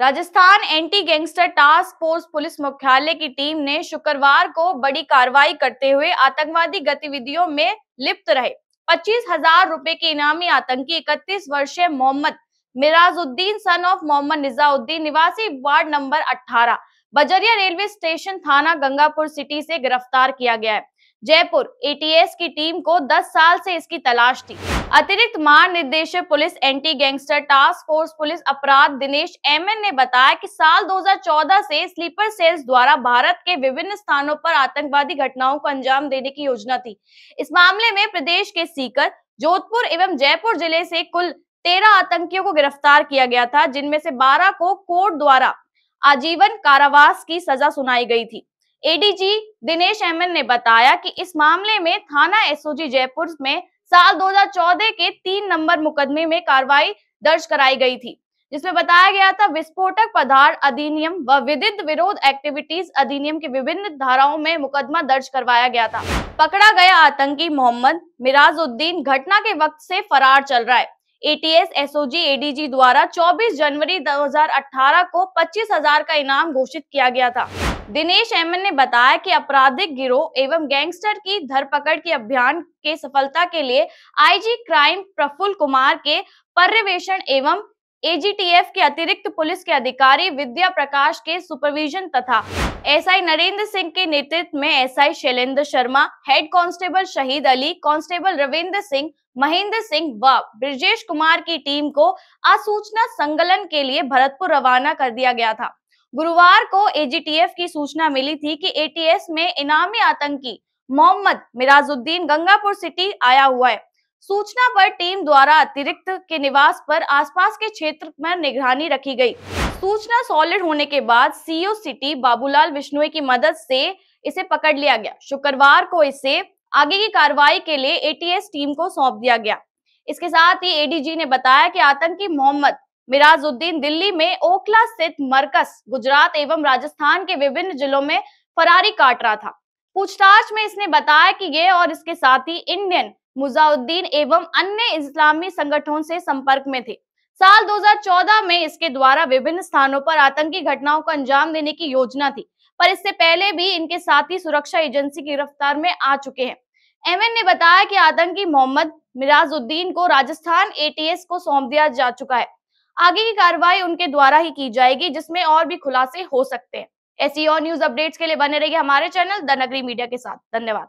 Rajasthan anti gangster task force police मुख्यालय की team ने शुक्रवार को बड़ी कार्रवाई करते हुए आतंकवादी गतिविधियों में लिप्त रहे पच्चीस हजार रूपए के इनामी आतंकी इकतीस वर्षीय मोहम्मद मिराजुद्दीन सन ऑफ मोहम्मद निजाउद्दीन निवासी ward number 18 Bajariya railway station थाना गंगापुर सिटी से गिरफ्तार किया गया है जयपुर एटीएस की टीम को 10 साल से इसकी तलाश थी अतिरिक्त महानिदेशक police anti gangster task force police अपराध दिनेश एमएन ने बताया कि साल 2014 से स्लीपर सेल्स द्वारा भारत के विभिन्न स्थानों पर आतंकवादी घटनाओं को अंजाम देने की योजना थी इस मामले में प्रदेश के सीकर जोधपुर एवं जयपुर जिले से कुल तेरह आतंकियों को गिरफ्तार किया गया था जिनमें से बारह को कोर्ट द्वारा आजीवन कारावास की सजा सुनाई गई थी एडीजी दिनेश एमएन ने बताया कि इस मामले में थाना एसओजी जयपुर में साल 2014 के तीन नंबर मुकदमे में कार्रवाई दर्ज कराई गई थी जिसमें बताया गया था विस्फोटक पदार्थ अधिनियम व विदित विरोध एक्टिविटीज अधिनियम के विभिन्न धाराओं में मुकदमा दर्ज करवाया गया था पकड़ा गया आतंकी मोहम्मद मिराजुद्दीन घटना के वक्त से फरार चल रहा है एटीएस एसओजी एडीजी द्वारा 24 जनवरी 2018 को 25,000 का इनाम घोषित किया गया था दिनेश एमन ने बताया कि आपराधिक गिरोह एवं गैंगस्टर की धरपकड़ के अभियान के सफलता के लिए आईजी क्राइम प्रफुल्ल कुमार के पर्यवेक्षण एवं एजीटीएफ के अतिरिक्त पुलिस के अधिकारी विद्या प्रकाश के सुपरविजन तथा एसआई नरेंद्र सिंह के नेतृत्व में SI Shailendra Sharma head constable Shahid Ali constable Ravindra Singh Mahendra Singh व ब्रजेश कुमार की टीम को असूचना संगलन के लिए भरतपुर रवाना कर दिया गया था गुरुवार को एजीटीएफ की सूचना मिली थी कि एटीएस में इनामी आतंकी मोहम्मद मिराजुद्दीन गंगापुर सिटी आया हुआ है सूचना पर टीम द्वारा अतिरिक्त के निवास पर आसपास के क्षेत्र में निगरानी रखी गई सूचना सॉलिड होने के बाद सीओ सिटी बाबूलाल विष्णुए की मदद से इसे पकड़ लिया गया शुक्रवार को इसे आगे की कार्रवाई के लिए एटीएस टीम को सौंप दिया गया इसके साथ ही एडीजी ने बताया कि आतंकी मोहम्मद मिराजुद्दीन दिल्ली में ओखला स्थित मरकस गुजरात एवं राजस्थान के विभिन्न जिलों में फरारी काट रहा था पूछताछ में इसने बताया कि ये और इसके साथी इंडियन मुजाउद्दीन एवं अन्य इस्लामी संगठनों से संपर्क में थे साल 2014 में इसके द्वारा विभिन्न स्थानों पर आतंकी घटनाओं को अंजाम देने की योजना थी पर इससे पहले भी इनके साथी सुरक्षा एजेंसी की गिरफ्तार में आ चुके हैं एमएन ने बताया कि आतंकी मोहम्मद मिराजुद्दीन को राजस्थान एटीएस को सौंप दिया जा चुका है आगे की कार्रवाई उनके द्वारा ही की जाएगी जिसमें और भी खुलासे हो सकते हैं ऐसी और न्यूज अपडेट्स के लिए बने रहिए हमारे चैनल द नगरी मीडिया के साथ धन्यवाद